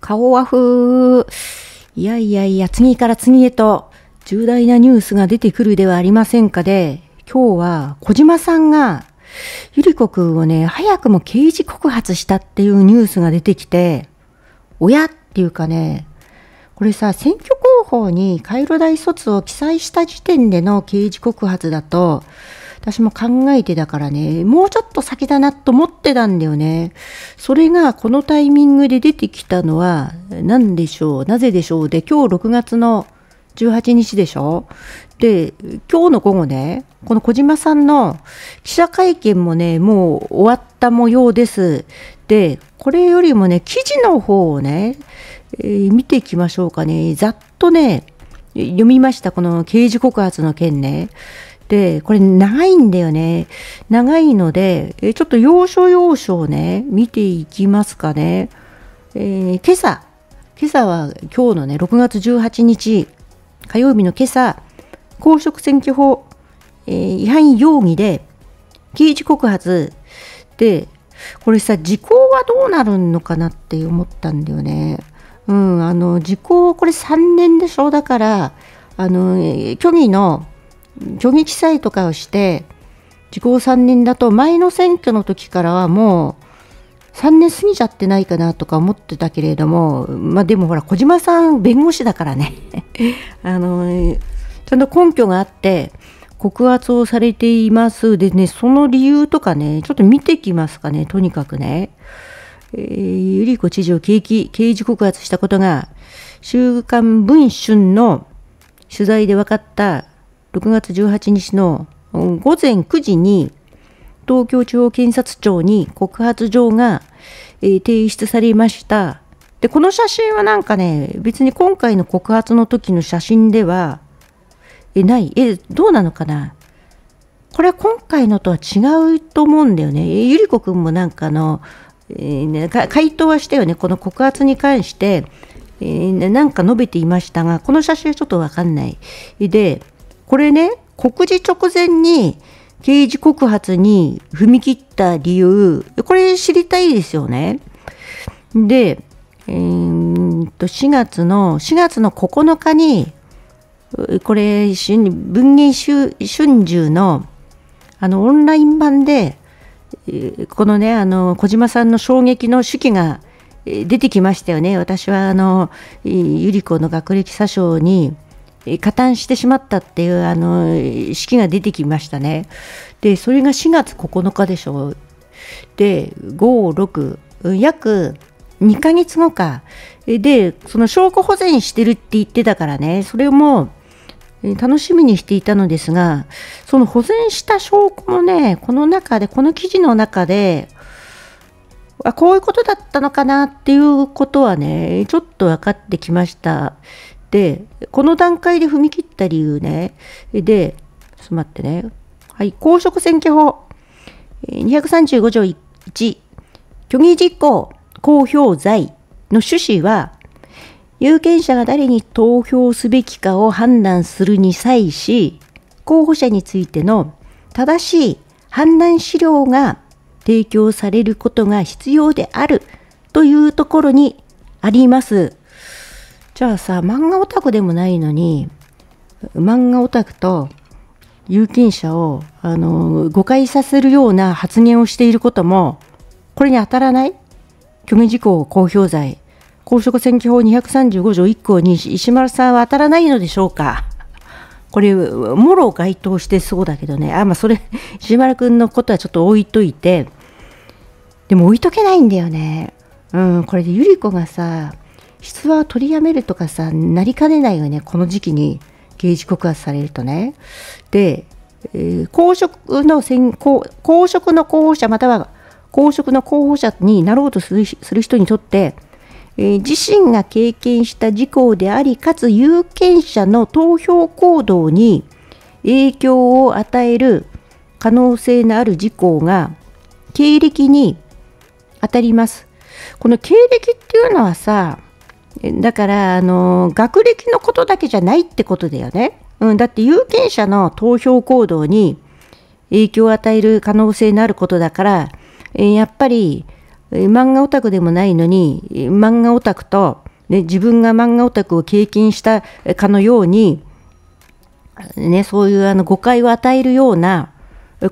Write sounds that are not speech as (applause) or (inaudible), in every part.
顔は風。いやいやいや、次から次へと重大なニュースが出てくるではありませんかで、今日は小島さんがゆりこくんをね、早くも刑事告発したっていうニュースが出てきて、親っていうかね、これさ、選挙広報にカイロ大卒を記載した時点での刑事告発だと、私も考えてだからね、もうちょっと先だなと思ってたんだよね。それがこのタイミングで出てきたのは何でしょう、なぜでしょうで、今日6月の18日でしょで、今日の午後ね、この小島さんの記者会見もね、もう終わった模様です。で、これよりもね、記事の方をね、えー、見ていきましょうかね。ざっとね、読みました、この刑事告発の件ね。で、これ長いんだよね。長いので、えちょっと要所要所をね、見ていきますかね。えー、今朝、今朝は今日のね、6月18日、火曜日の今朝、公職選挙法、えー、違反容疑で、刑事告発で、これさ、時効はどうなるのかなって思ったんだよね。うん、あの、時効、これ3年でしょだから、あの、虚偽の虚偽記載とかをして時効3年だと前の選挙の時からはもう3年過ぎちゃってないかなとか思ってたけれども、まあ、でもほら小島さん弁護士だからね (laughs) あのちゃんと根拠があって告発をされていますでねその理由とかねちょっと見てきますかねとにかくね。えー、ゆり子知事を刑刑事告発したことが週刊文春の取材で分かった6月18日の午前9時に東京地方検察庁に告発状が、え提出されました。で、この写真はなんかね、別に今回の告発の時の写真では、え、ない、え、どうなのかなこれは今回のとは違うと思うんだよね。ゆりこくんもなんかの、えーね、回答はしたよね。この告発に関して、えー、なんか述べていましたが、この写真はちょっとわかんない。で、これね、告示直前に刑事告発に踏み切った理由、これ知りたいですよね。で、えー、と4月の4月の9日にこれ文藝春秋のあのオンライン版でこのねあの小島さんの衝撃の手記が出てきましたよね私はあのゆり子の学歴詐称に加担してしまったっていうあの式が出てきましたね。でそれが4月9日でしょう。で56約2ヶ月後かでその証拠保全してるって言ってたからねそれも楽しみにしていたのですがその保全した証拠もねこの中でこの記事の中でこういうことだったのかなっていうことはねちょっと分かってきましたでこの段階で踏み切った理由ねでちょっと待ってねはい公職選挙法235条1虚偽実行公表罪の趣旨は有権者が誰に投票すべきかを判断するに際し候補者についての正しい判断資料が提供されることが必要であるというところにあります。じゃあさ、漫画オタクでもないのに、漫画オタクと有権者を、あの、誤解させるような発言をしていることも、これに当たらない虚偽事項公表罪、公職選挙法235条1項に石丸さんは当たらないのでしょうかこれ、もろ該当してそうだけどね。あ、まあ、それ、石丸君のことはちょっと置いといて、でも置いとけないんだよね。うん、これでゆり子がさ、質は取りやめるとかさなりかねないよねこの時期に刑事告発されるとね。で、えー、公職の公公職の候補者または公職の候補者になろうとするする人にとって、えー、自身が経験した事項でありかつ有権者の投票行動に影響を与える可能性のある事項が経歴に当たります。この経歴っていうのはさだからあの学歴のことだけじゃないってことだよね、うん、だって有権者の投票行動に影響を与える可能性のあることだから、えやっぱり漫画オタクでもないのに漫画オタクと、ね、自分が漫画オタクを経験したかのように、ね、そういうあの誤解を与えるような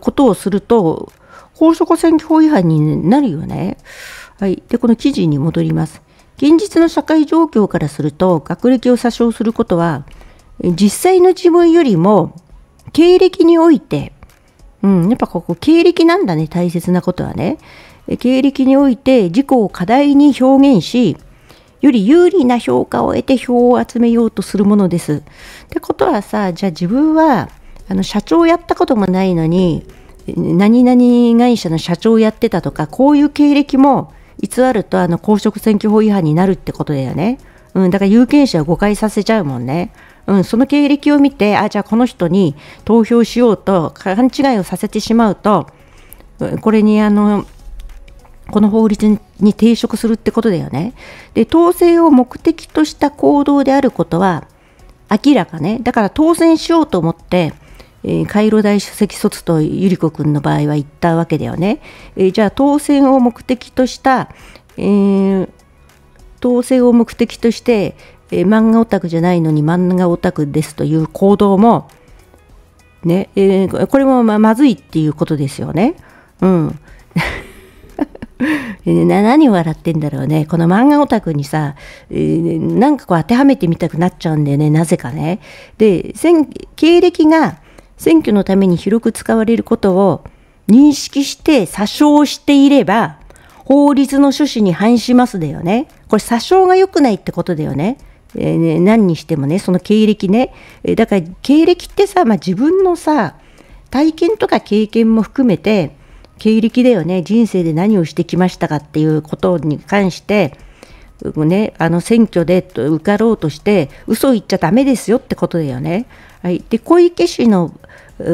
ことをすると公職選挙法違反になるよね。はい、でこの記事に戻ります。現実の社会状況からすると学歴を詐称することは実際の自分よりも経歴において、うん、やっぱここ経歴なんだね大切なことはね経歴において自己を課題に表現しより有利な評価を得て票を集めようとするものです。ってことはさじゃあ自分はあの社長やったこともないのに何々会社の社長やってたとかこういう経歴も偽るとあの公職選挙法違反になるってことだよね。うん、だから有権者を誤解させちゃうもんね。うん、その経歴を見て、あ、じゃあこの人に投票しようと勘違いをさせてしまうと、これにあの、この法律に抵触するってことだよね。で、当選を目的とした行動であることは明らかね。だから当選しようと思って、えカイロ大書席卒とゆり子君の場合は言ったわけだよね。えじゃあ当選を目的とした、えー、当選を目的として、え漫画オタクじゃないのに漫画オタクですという行動も、ねえー、これもままずいっていうことですよね。うん (laughs) 何笑ってんだろうね。この漫画オタクにさ、えー、なんかこう当てはめてみたくなっちゃうんだよね、なぜかね。で、経歴が、選挙のために広く使われることを認識して詐称していれば、法律の趣旨に反しますだよね。これ詐称が良くないってことだよね。えー、ね何にしてもね、その経歴ね。えだから経歴ってさ、まあ、自分のさ、体験とか経験も含めて、経歴だよね、人生で何をしてきましたかっていうことに関して、ね、あの選挙で受かろうとして、嘘を言っちゃだめですよってことだよね。はい、で小池氏の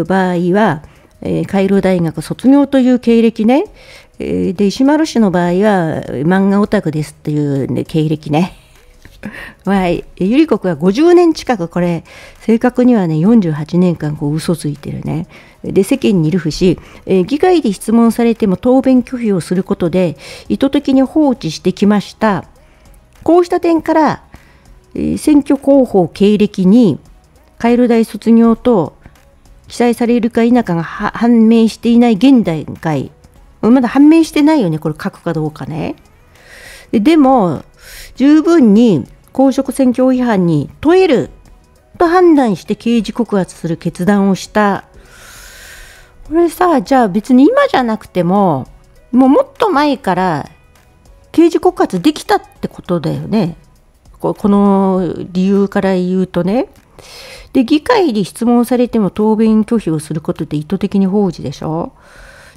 場合は、えー、カイロ大学卒業という経歴ね、えー、で石丸氏の場合は漫画オタクですという、ね、経歴ね (laughs) はい、ゆり子くは50年近くこれ正確にはね48年間こう嘘ついてるねで世間にいる不し、えー、議会で質問されても答弁拒否をすることで意図的に放置してきましたこうした点から、えー、選挙候補経歴にカエル大卒業と記載されるか否かが判明していない現段階まだ判明してないよねこれ書くかどうかねででも十分に公職選挙違反に問えると判断して刑事告発する決断をしたこれさじゃあ別に今じゃなくてももうもっと前から刑事告発できたってことだよねこの理由から言うとねで、議会で質問されても答弁拒否をすることって意図的に放置でしょ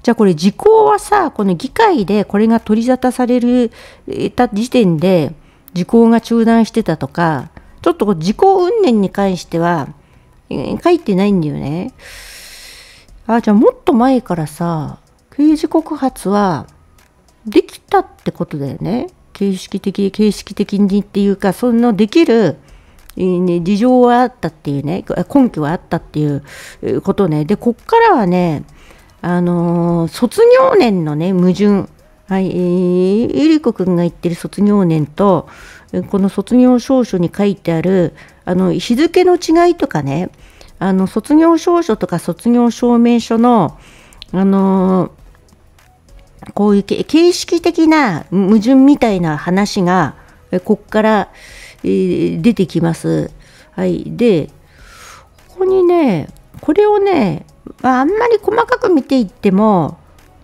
じゃあこれ時効はさ、この議会でこれが取り沙汰される、た時点で時効が中断してたとか、ちょっと時効運念に関しては、書いてないんだよね。あ、じゃあもっと前からさ、刑事告発はできたってことだよね。形式的、形式的にっていうか、そのできるね、事情はあったっていうね、根拠はあったっていうことね。で、こっからはね、あのー、卒業年のね、矛盾。はい、えー、ゆりこくんが言ってる卒業年と、この卒業証書に書いてある、あの、日付の違いとかね、あの、卒業証書とか卒業証明書の、あのー、こういう形式的な矛盾みたいな話が、こっから、えー、出てきます。はい、でここにねこれをね、まあ、あんまり細かく見ていっても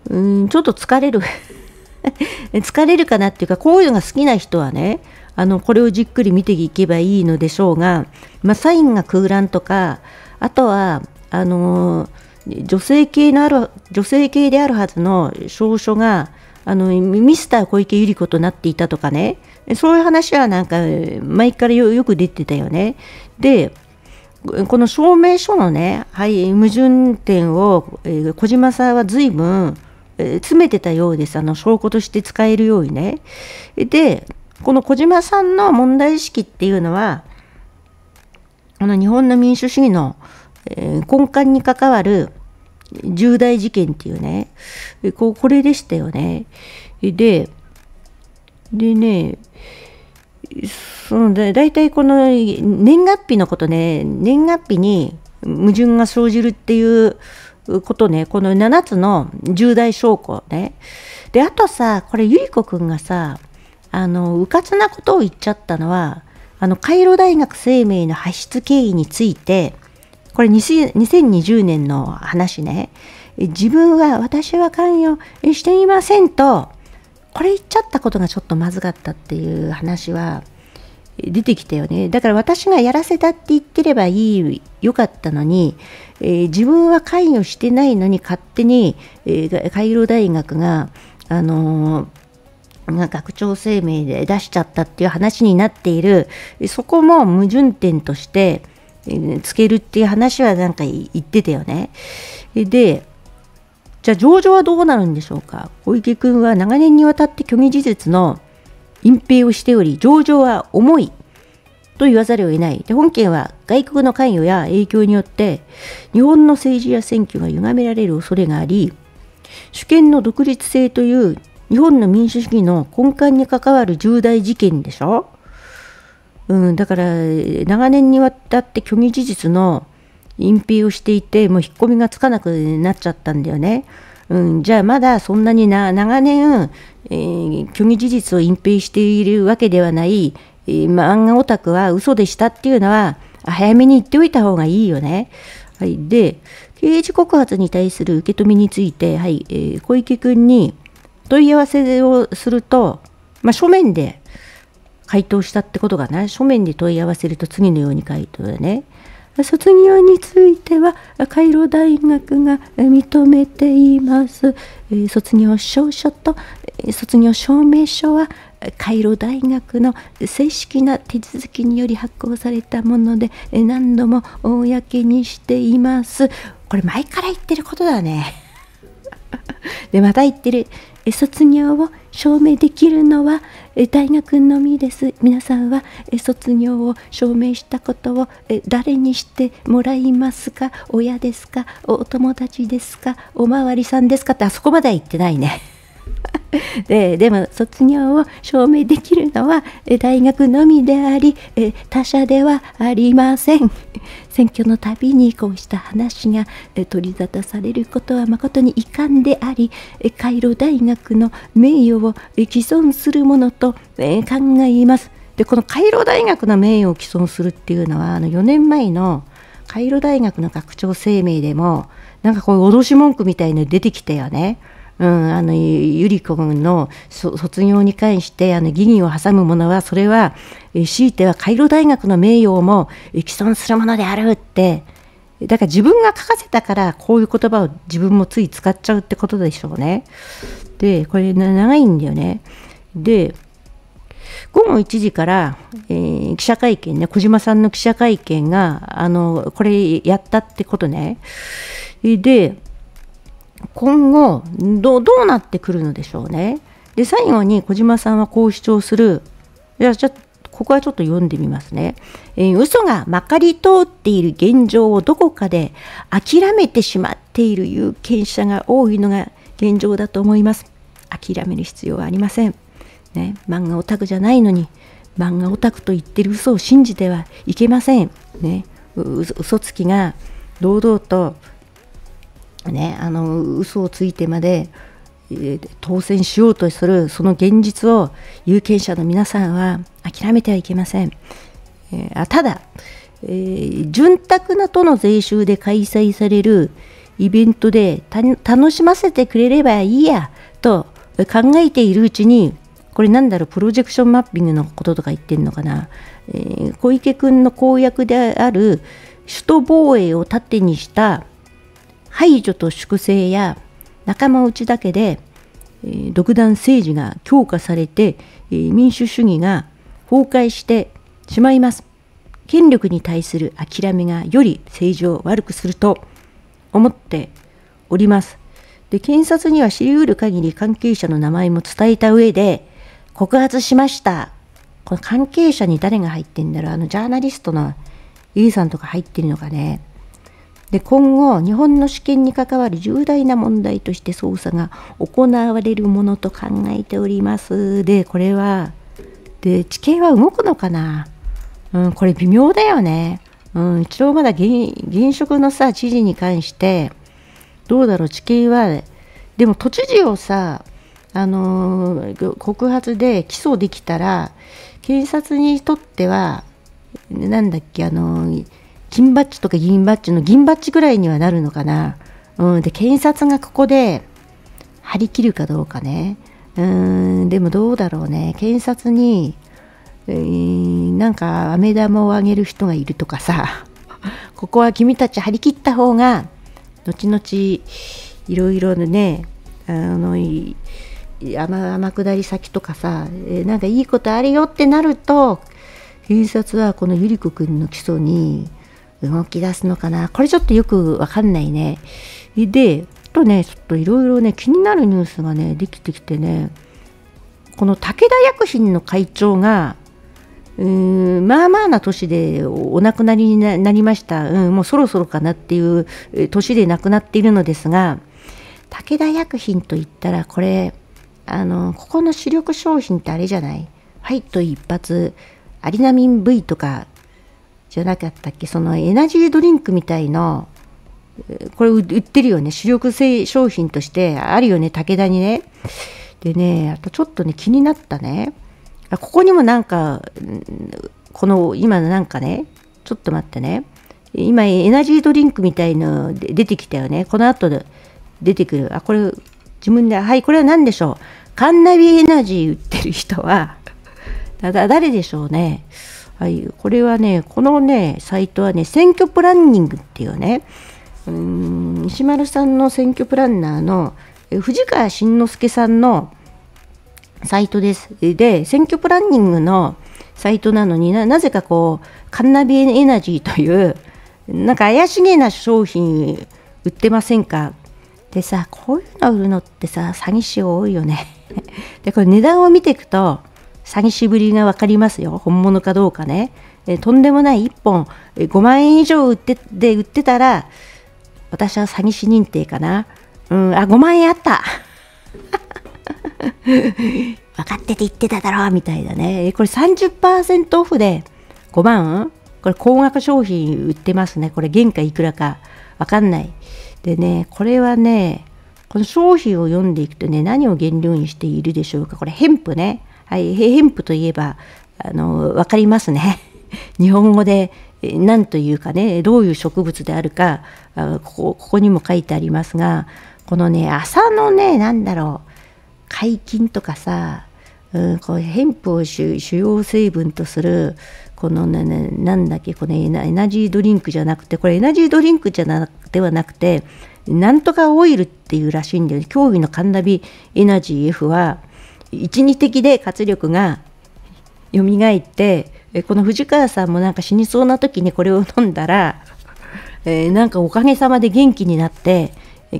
うんちょっと疲れる (laughs) 疲れるかなっていうかこういうのが好きな人はねあのこれをじっくり見ていけばいいのでしょうが、まあ、サインが空欄とかあとはあのー、女性系のある女性系であるはずの証書があのミスター小池百合子となっていたとかねそういう話はなんか前からよく出てたよね。でこの証明書のね、はい、矛盾点を、えー、小島さんは随分、詰めてたようです。あの証拠として使えるようにね。で、この小島さんの問題意識っていうのは、この日本の民主主義の、えー、根幹に関わる重大事件っていうね、ここれでしたよね。で、でね、そのだ大体この年月日のことね、年月日に矛盾が生じるっていうことね、この7つの重大証拠ね。で、あとさ、これ、ゆり子くんがさ、あの、うかつなことを言っちゃったのは、あの、カイロ大学生命の発出経緯について、これ2020年の話ね自分は私は関与していませんとこれ言っちゃったことがちょっとまずかったっていう話は出てきたよねだから私がやらせたって言ってればいいよかったのに、えー、自分は関与してないのに勝手に、えー、カイロ大学が、あのー、学長声明で出しちゃったっていう話になっているそこも矛盾点としてつけるっていう話はなんか言ってたよね。で、じゃあ上場はどうなるんでしょうか。小池君は長年にわたって虚偽事実の隠蔽をしており、上場は重いと言わざるを得ない。で本件は外国の関与や影響によって日本の政治や選挙が歪められる恐れがあり、主権の独立性という日本の民主主義の根幹に関わる重大事件でしょうん、だから長年にわたって虚偽事実の隠蔽をしていてもう引っ込みがつかなくなっちゃったんだよね。うん、じゃあまだそんなにな長年、えー、虚偽事実を隠蔽しているわけではない、えー、漫画オタクは嘘でしたっていうのは早めに言っておいた方がいいよね。はい、で刑事告発に対する受け止めについて、はいえー、小池君に問い合わせをすると、まあ、書面で回答したってことがない書面に問い合わせると次のように回答だね。卒業についてはカイロ大学が認めています。卒業証書と卒業証明書はカイロ大学の正式な手続きにより発行されたもので何度も公にしています。これ前から言ってることだね。(laughs) でまた言ってる卒業を証明できるのは大学のみです皆さんは卒業を証明したことを誰にしてもらいますか親ですかお友達ですかおまわりさんですかってあそこまでは言ってないね。で (laughs) でも卒業を証明できるのは大学のみであり他者ではありません (laughs) 選挙のたびにこうした話が取り沙汰されることは誠に遺憾でありカイロ大学の名誉を毀損するものと考えますでこのカイロ大学の名誉を毀損するっていうのはあの4年前のカイロ大学の学長声明でもなんかこう脅し文句みたいの出てきたよね。うん、あのゆり子の卒業に関してあの疑義を挟むものはそれは強いてはカイロ大学の名誉も毀損するものであるってだから自分が書かせたからこういう言葉を自分もつい使っちゃうってことでしょうね。でこれ長いんだよね。で午後1時から、えー、記者会見ね小島さんの記者会見があのこれやったってことね。で今後どどうなってくるのでしょうね。で最後に小島さんはこう主張するじゃあここはちょっと読んでみますね、えー、嘘がまかり通っている現状をどこかで諦めてしまっている有権者が多いのが現状だと思います諦める必要はありませんね、漫画オタクじゃないのに漫画オタクと言ってる嘘を信じてはいけませんね嘘つきが堂々とね、あの嘘をついてまで当選しようとするその現実を有権者の皆さんは諦めてはいけません。えー、あただ、えー、潤沢な都の税収で開催されるイベントで楽しませてくれればいいやと考えているうちにこれなんだろうプロジェクションマッピングのこととか言ってんのかな、えー、小池君の公約である首都防衛を盾にした排除と粛清や仲間内だけで、え独断政治が強化されて、え民主主義が崩壊してしまいます。権力に対する諦めがより政治を悪くすると思っております。で検察には知りうる限り関係者の名前も伝えた上で告発しましたこの関係者に誰が入ってんだろうあのジャーナリストの A さんとか入ってるのかねで今後日本の主権に関わる重大な問題として捜査が行われるものと考えておりますでこれはで地形は動くのかな、うん、これ微妙だよね、うん、一応まだ現職のさ知事に関してどうだろう地形はでも都知事をさあのー、告発で起訴できたら検察にとってはなんだっけあのー金バッジとか銀バッジの銀バッジぐらいにはなるのかな。うん、で検察がここで張り切るかどうかね。うんでもどうだろうね検察に、えー、なんか飴玉をあげる人がいるとかさ (laughs) ここは君たち張り切った方が後々いろいろねあのい天下り先とかさ、えー、なんかいいことあるよってなると検察はこのゆりこくんの起訴に動き出すのかなこれちょっとよくわかんないね。で、あとね、ちょっといろいろね、気になるニュースがね、できてきてね、この武田薬品の会長が、うーんまあまあな年でお亡くなりになりました、うん、もうそろそろかなっていう年で亡くなっているのですが武田薬品といったらこれあのここの主力商品ってあれじゃないファイト一発アリナミン V とかじゃなかったっけそのエナジードリンクみたいのこれ売ってるよね主力製商品としてあるよね武田にねでねあとちょっとね気になったねここにもなんかこの今のなんかねちょっと待ってね今エナジードリンクみたいの出てきたよねこの後で出てくるあこれ自分ではいこれは何でしょうカンナビエナジー売ってる人は誰でしょうねはい、これはね、このね、サイトはね、選挙プランニングっていうね、うん石丸さんの選挙プランナーの藤川慎之介さんのサイトです。で、選挙プランニングのサイトなのにな、なぜかこう、カンナビエナジーという、なんか怪しげな商品売ってませんかでさ、こういうの売るのってさ、詐欺師多いよね。(laughs) で、これ値段を見ていくと、詐欺しぶりが分かりますよ、本物かどうかね。えとんでもない1本、え5万円以上売ってで売ってたら、私は詐欺師認定かな。うん、あ、5万円あった (laughs) 分かってて言ってただろうみたいだね。これ30%オフで5万これ高額商品売ってますね。これ原価いくらか分かんない。でね、これはね、この商品を読んでいくとね、何を原料にしているでしょうか。これ、ヘンプね。はい、ヘヘンプといえばあの分かりますね (laughs) 日本語で何というかねどういう植物であるかここここにも書いてありますがこのね朝のね何だろう解禁とかさ、うん、こうヘンプを主要成分とするこのね、なんだっけこれエナジードリンクじゃなくてこれエナジードリンクじゃなではなくてなんとかオイルっていうらしいんだよね。競技のカンナビエナジー F は一二的で活力が蘇ってこの藤川さんもなんか死にそうな時にこれを飲んだら、えー、なんかおかげさまで元気になって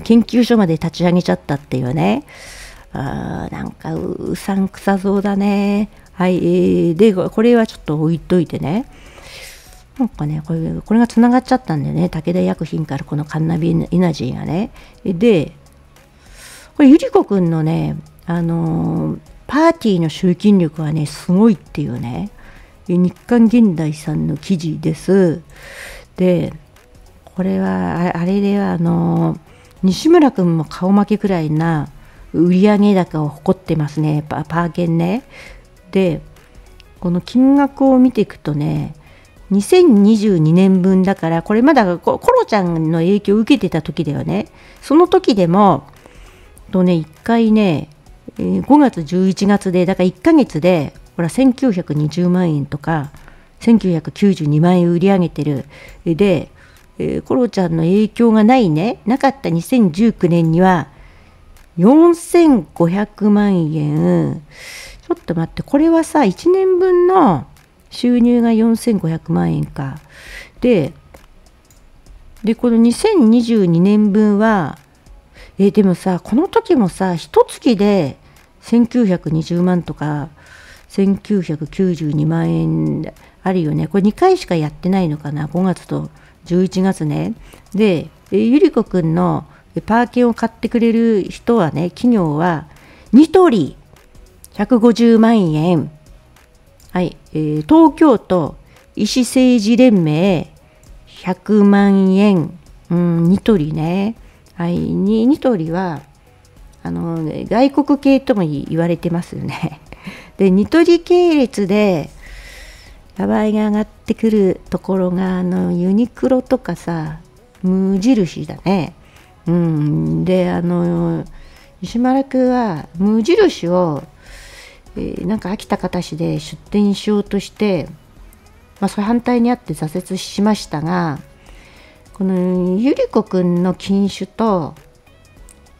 研究所まで立ち上げちゃったっていうねあなんかうさんくさそうだねはい、えー、でこれはちょっと置いといてねなんかねこれこれがつながっちゃったんだよね武田薬品からこのカンナビエナジーがねでこれゆりこくんのねあのパーティーの集金力はねすごいっていうね日刊現代さんの記事ですでこれはあれではあの西村君も顔負けくらいな売上高を誇ってますねパーケンねでこの金額を見ていくとね2022年分だからこれまだコロちゃんの影響を受けてた時だよねその時でもとね一回ねえ5月11月でだから1ヶ月でほら1920万円とか1992万円売り上げてるで、えコロちゃんの影響がないねなかった2019年には4500万円ちょっと待ってこれはさ1年分の収入が4500万円かででこの2022年分はえでもさこの時もさ一月で1920万とか1992万円あるよねこれ2回しかやってないのかな5月と11月ねでゆりこくんのパーキンを買ってくれる人はね企業はニトリ150万円はい、えー、東京都医師政治連盟100万円、うん、ニトリねはいニトリはあの外国系とも言われてますよね。(laughs) でニトリ系列で名前が上がってくるところがあのユニクロとかさ無印だね。うん、であの石丸君は無印を、えー、なんか秋田形で出店しようとして、まあ、それ反対にあって挫折しましたがこのゆりこくんの禁酒と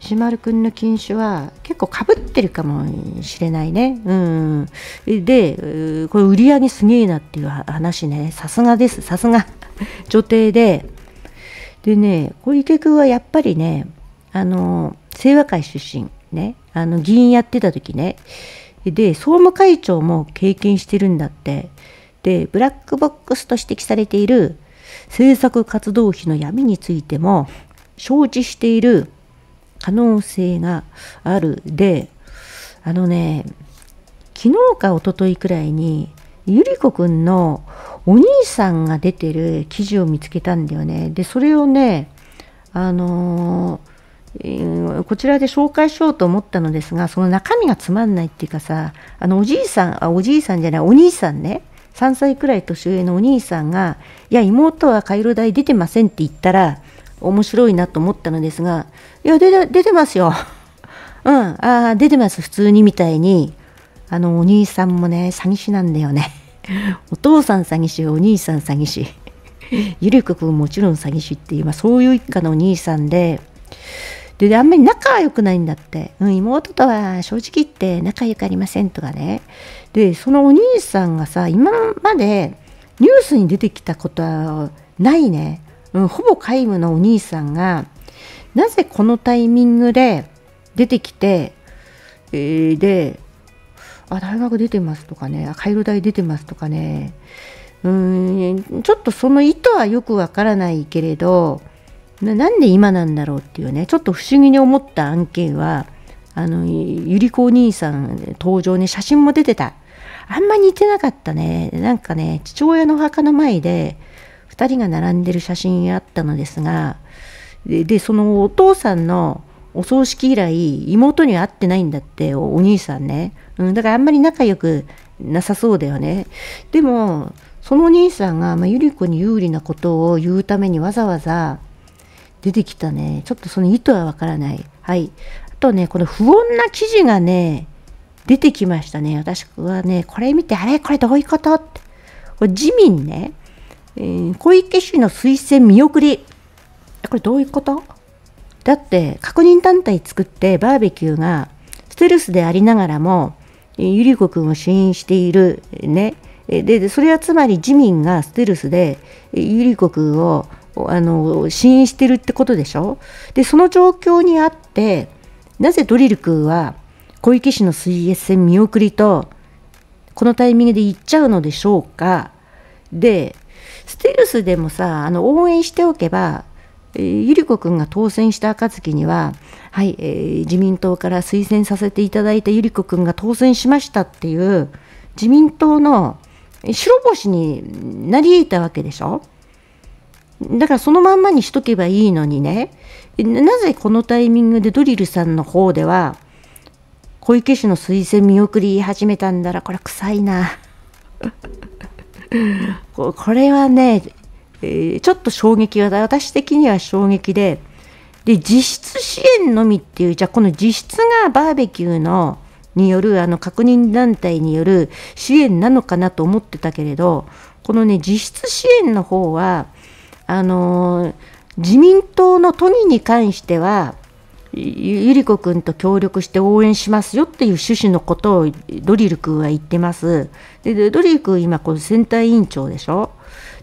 しまるくんの禁酒は結構かぶってるかもしれないね。うん、で、これ売り上げすげえなっていう話ね、さすがです、さすが (laughs) 女帝で。でね、小池君はやっぱりね、あの、清和会出身、ね、あの、議員やってた時ね、で、総務会長も経験してるんだって。で、ブラックボックスと指摘されている政策活動費の闇についても、承知している可能性があるであのね昨日か一昨日くらいにゆりこくんのお兄さんが出てる記事を見つけたんだよね。でそれをねあのーこちらで紹介しようと思ったのですが、その中身がつまんないっていうかさ、あのおじいさん、あおじいさんじゃない、お兄さんね、3歳くらい年上のお兄さんが、いや、妹はカイロ代出てませんって言ったら、面白いなと思ったのですがいや出て出てますよ (laughs) うんああ出てます普通にみたいにあのお兄さんもね詐欺師なんだよね (laughs) お父さん詐欺師お兄さん詐欺師 (laughs) ゆりくくんもちろん詐欺師って今、そういう一家のお兄さんでであんまり仲は良くないんだって、うん、妹とは正直言って仲良くありませんとかねでそのお兄さんがさ今までニュースに出てきたことはないねうん、ほぼ皆無のお兄さんがなぜこのタイミングで出てきて、えー、であ大学出てますとかねあ回路大出てますとかねうんちょっとその意図はよくわからないけれどなんで今なんだろうっていうねちょっと不思議に思った案件はあのゆり子お兄さん登場に、写真も出てたあんま似てなかったねなんかね父親の墓の前で2人が並んでる写真があったのですがでそのお父さんのお葬式以来妹には会ってないんだってお兄さんね、うん、だからあんまり仲良くなさそうだよねでもそのお兄さんが、まあ、ゆり子に有利なことを言うためにわざわざ出てきたねちょっとその意図はわからないはいあとねこの不穏な記事がね出てきましたね私はねこれ見てあれこれどういうことってこれ自民ねえー、小池氏の推薦見送り。これどういうことだって確認団体作ってバーベキューがステルスでありながらもゆり子くんを支援しているねでそれはつまり自民がステルスでゆり子くんをあの支援してるってことでしょでその状況にあってなぜドリル君は小池氏の水泳戦見送りとこのタイミングで言っちゃうのでしょうかでテルスでもさあの応援しておけばえゆり子くんが当選した暁には、はい、えー、自民党から推薦させていただいたゆり子くんが当選しましたっていう、自民党の白星になり得たわけでしょだからそのまんまにしとけばいいのにね、なぜこのタイミングでドリルさんの方では、小池氏の推薦見送り始めたんだら、これ臭いな。これはね、えちょっと衝撃が私的には衝撃でで実質支援のみっていうじゃあこの実質がバーベキューのによるあの確認団体による支援なのかなと思ってたけれどこのね実質支援の方はあのー、自民党の都議に関してはゆり子くんと協力して応援しますよっていう趣旨のことをドリルくんは言ってます。で、ドリルくん今この選対委員長でしょ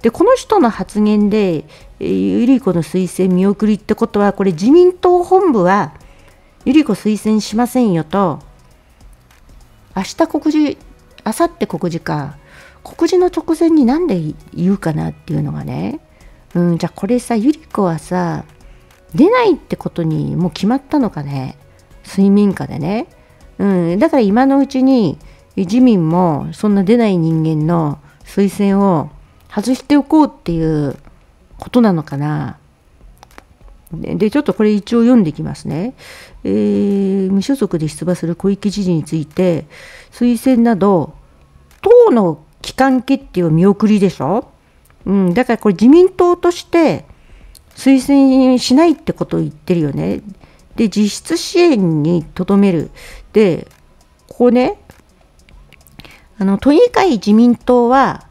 で、この人の発言で、ゆり子の推薦見送りってことは、これ自民党本部は、ゆり子推薦しませんよと、明日告示、明後日告示か、告示の直前になんで言うかなっていうのがね、うん、じゃあこれさ、ゆり子はさ、出ないってことにもう決まったのかね睡眠下でね、うん、だから今のうちに自民もそんな出ない人間の推薦を外しておこうっていうことなのかなでちょっとこれ一応読んでいきますね、えー、無所属で出馬する小池知事について推薦など党の機関決定を見送りでしょ、うん、だからこれ自民党として推薦しないってことを言ってるよね。で実質支援にとどめる。でここねあの都議会自民党は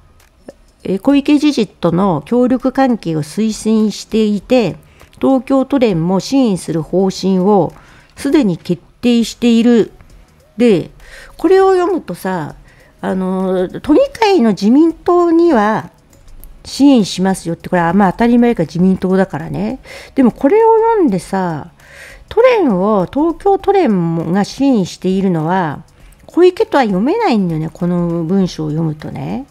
小池知事との協力関係を推薦していて東京都連も支援する方針をすでに決定している。でこれを読むとさあの都議会の自民党には支援しますよって、これはまあ当たり前か自民党だからね。でもこれを読んでさ、都連を、東京都連が支援しているのは、小池とは読めないんだよね、この文章を読むとね。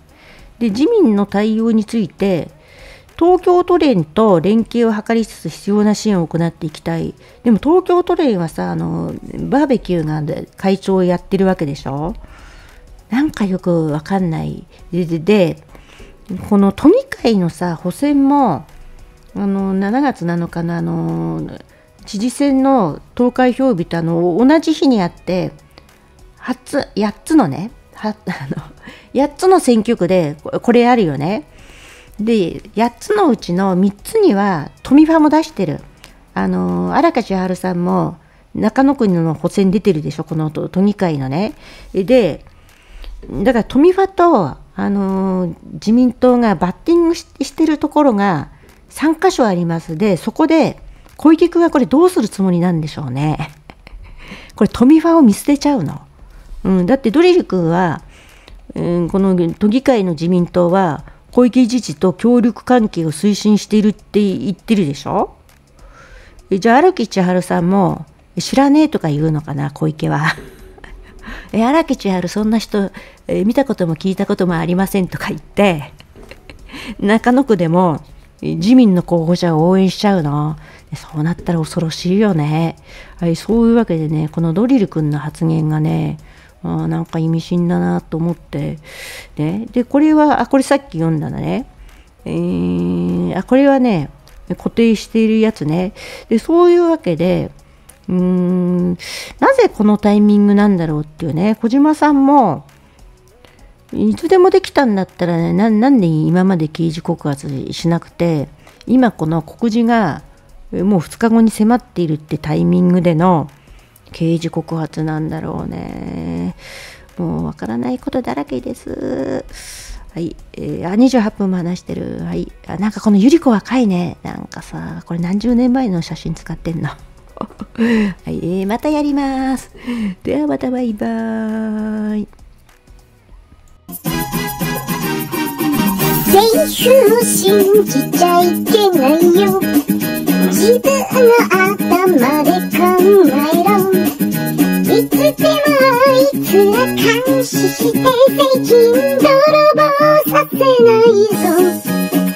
で、自民の対応について、東京都連と連携を図りつつ必要な支援を行っていきたい。でも東京都連はさ、あの、バーベキューが会長をやってるわけでしょなんかよくわかんない。で、で、でこの都議会のさ補選もあの7月7日のあの知事選の投開票日とあの同じ日にあって8つ ,8 つのねあの8つの選挙区でこれあるよねで8つのうちの3つには都民ファも出してるあの荒木千春さんも中野区の補選出てるでしょこの都議会のねでだから都民ファとあの自民党がバッティングしてるところが3か所ありますでそこで小池君はこれどうするつもりなんでしょうね。(laughs) これ富ファを見捨てちゃうの。うん、だってドリル君は、うん、この都議会の自民党は小池知事と協力関係を推進しているって言ってるでしょじゃあ荒木千春さんも知らねえとか言うのかな小池は。(laughs) え荒木千春そんな人、え見たことも聞いたこともありませんとか言って中野区でも自民の候補者を応援しちゃうのそうなったら恐ろしいよね、はい、そういうわけでねこのドリル君の発言がねあなんか意味深だなと思って、ね、でこれはあこれさっき読んだのね、えー、あこれはね固定しているやつねでそういうわけでうーんなぜこのタイミングなんだろうっていうね小島さんもいつでもできたんだったらねなんで今まで刑事告発しなくて今この告示がもう2日後に迫っているってタイミングでの刑事告発なんだろうねもうわからないことだらけですはい、えー、あ28分も話してるはいあなんかこのゆり子若いねなんかさこれ何十年前の写真使ってんのはい、えー、またやります。ではまたバイバーイ。練習を信じちゃいけないよ。自分の頭で考えろ。いつでもあいつら監視して最近泥棒させないぞ。